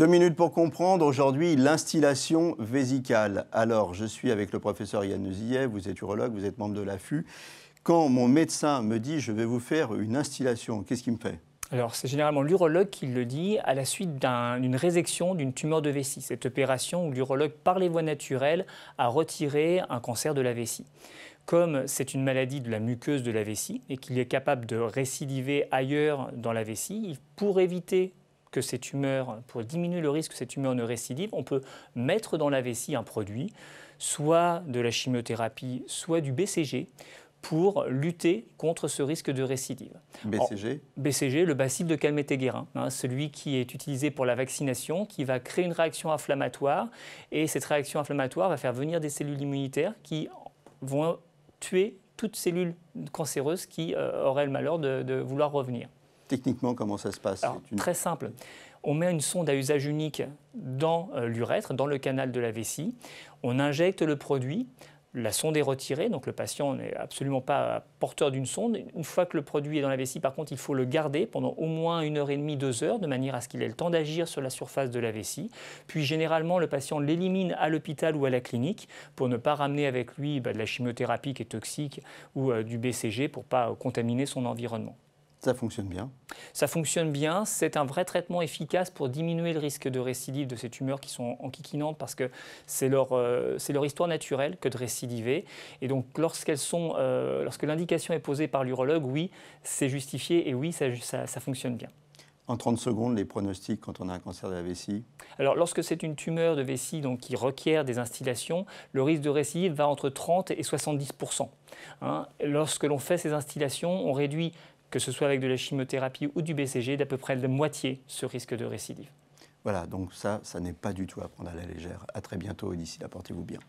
Deux minutes pour comprendre aujourd'hui l'instillation vésicale. Alors, je suis avec le professeur Yann Nuzillet, vous êtes urologue, vous êtes membre de l'AFU. Quand mon médecin me dit je vais vous faire une installation, qu'est-ce qu'il me fait alors, c'est généralement l'urologue qui le dit à la suite d'une résection d'une tumeur de vessie. Cette opération où l'urologue, par les voies naturelles, a retiré un cancer de la vessie. Comme c'est une maladie de la muqueuse de la vessie et qu'il est capable de récidiver ailleurs dans la vessie, pour éviter que ces tumeurs, pour diminuer le risque que ces tumeurs ne récidivent, on peut mettre dans la vessie un produit, soit de la chimiothérapie, soit du BCG, pour lutter contre ce risque de récidive. BCG BCG, le bacille de Calmette-Guérin, hein, celui qui est utilisé pour la vaccination, qui va créer une réaction inflammatoire, et cette réaction inflammatoire va faire venir des cellules immunitaires qui vont tuer toutes cellules cancéreuses qui euh, auraient le malheur de vouloir revenir techniquement, comment ça se passe Très simple. On met une sonde à usage unique dans euh, l'urètre, dans le canal de la vessie. On injecte le produit. La sonde est retirée, donc le patient n'est absolument pas porteur d'une sonde. Une fois que le produit est dans la vessie, par contre, il faut le garder pendant au moins une heure et demie, deux heures, de manière à ce qu'il ait le temps d'agir sur la surface de la vessie. Puis généralement, le patient l'élimine à l'hôpital ou à la clinique pour ne pas ramener avec lui bah, de la chimiothérapie qui est toxique ou euh, du BCG pour ne pas contaminer son environnement. Ça fonctionne bien. Ça fonctionne bien. C'est un vrai traitement efficace pour diminuer le risque de récidive de ces tumeurs qui sont enquiquinantes parce que c'est leur, euh, c'est leur histoire naturelle que de récidiver. Et donc, lorsqu'elles sont, euh, lorsque l'indication est posée par l'urologue, oui, c'est justifié et oui, ça, ça, fonctionne bien. En 30 secondes, les pronostics quand on a un cancer de la vessie Alors, lorsque c'est une tumeur de vessie donc, qui requiert des instillations, le risque de récidive va entre 30 et 70 hein. Lorsque l'on fait ces instillations, on réduit que ce soit avec de la chimiothérapie ou du BCG, d'à peu près la moitié ce risque de récidive. Voilà, donc ça, ça n'est pas du tout à prendre à la légère. À très bientôt et d'ici là, portez-vous bien.